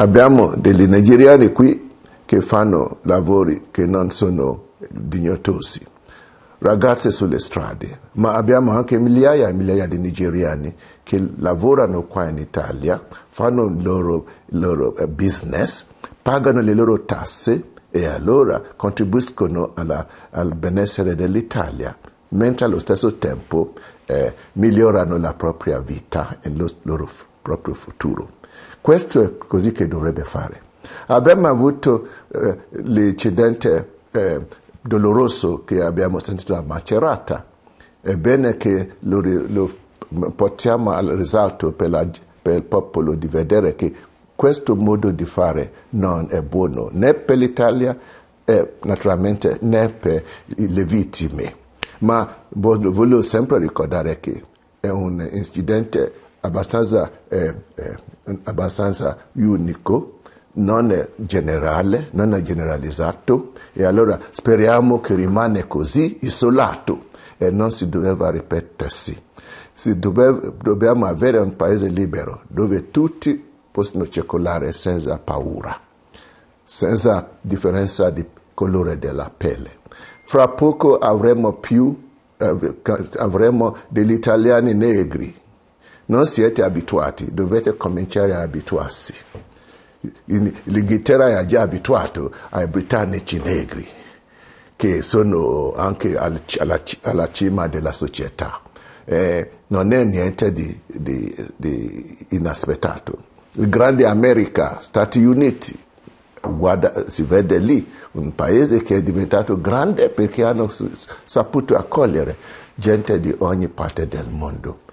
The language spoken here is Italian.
Abbiamo degli nigeriani qui che fanno lavori che non sono dignitosi, ragazze sulle strade, ma abbiamo anche migliaia e migliaia di nigeriani che lavorano qua in Italia, fanno il loro, il loro eh, business, pagano le loro tasse e allora contribuiscono alla, al benessere dell'Italia, mentre allo stesso tempo eh, migliorano la propria vita e il loro proprio futuro. Questo è così che dovrebbe fare. Abbiamo avuto eh, l'incidente eh, doloroso che abbiamo sentito a Macerata. È bene che lo, lo portiamo al risalto per, la, per il popolo di vedere che questo modo di fare non è buono né per l'Italia e naturalmente né per le vittime. Ma voglio sempre ricordare che è un incidente abbastanza, eh, eh, abbastanza unico, non generale, non generalizzato e allora speriamo che rimane così isolato e non si doveva ripetersi. Si dove, dobbiamo avere un paese libero dove tutti possono circolare senza paura, senza differenza di colore della pelle. Fra poco avremo più eh, avremo degli italiani negri non siete abituati, dovete cominciare a abituarsi. L'Inghilterra è già abituato ai britannici negri, che sono anche alla cima della società. Eh, non è niente di, di, di inaspettato. Il grande America, Stati Uniti, guarda, si vede lì un paese che è diventato grande perché hanno saputo accogliere gente di ogni parte del mondo.